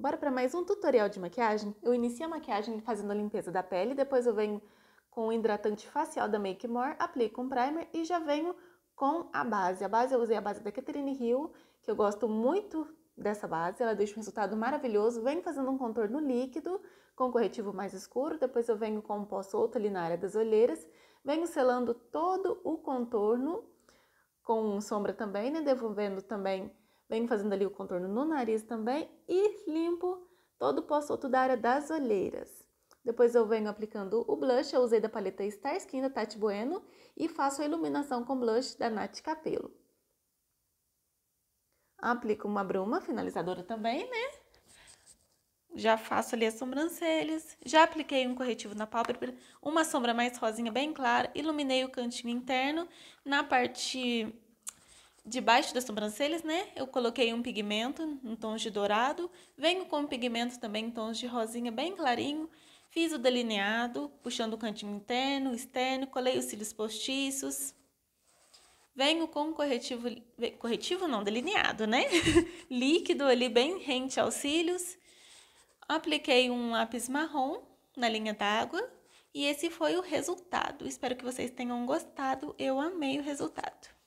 Bora para mais um tutorial de maquiagem? Eu inicio a maquiagem fazendo a limpeza da pele, depois eu venho com o hidratante facial da Make More, aplico um primer e já venho com a base. A base eu usei a base da Catherine Hill, que eu gosto muito dessa base, ela deixa um resultado maravilhoso. Venho fazendo um contorno líquido com corretivo mais escuro, depois eu venho com um pó solto ali na área das olheiras, venho selando todo o contorno com sombra também, né, devolvendo também Venho fazendo ali o contorno no nariz também e limpo todo o pó solto da área das olheiras. Depois eu venho aplicando o blush, eu usei da paleta Star Skin da Tati Bueno e faço a iluminação com blush da Nath Capelo. Aplico uma bruma finalizadora também, né? Já faço ali as sobrancelhas, já apliquei um corretivo na pálpebra, uma sombra mais rosinha bem clara, iluminei o cantinho interno. Na parte debaixo das sobrancelhas, né? Eu coloquei um pigmento em tons de dourado. Venho com pigmentos pigmento também em tons de rosinha bem clarinho. Fiz o delineado, puxando o cantinho interno, externo, colei os cílios postiços. Venho com um corretivo, corretivo não, delineado, né? Líquido ali bem rente aos cílios. Apliquei um lápis marrom na linha d'água. E esse foi o resultado. Espero que vocês tenham gostado. Eu amei o resultado.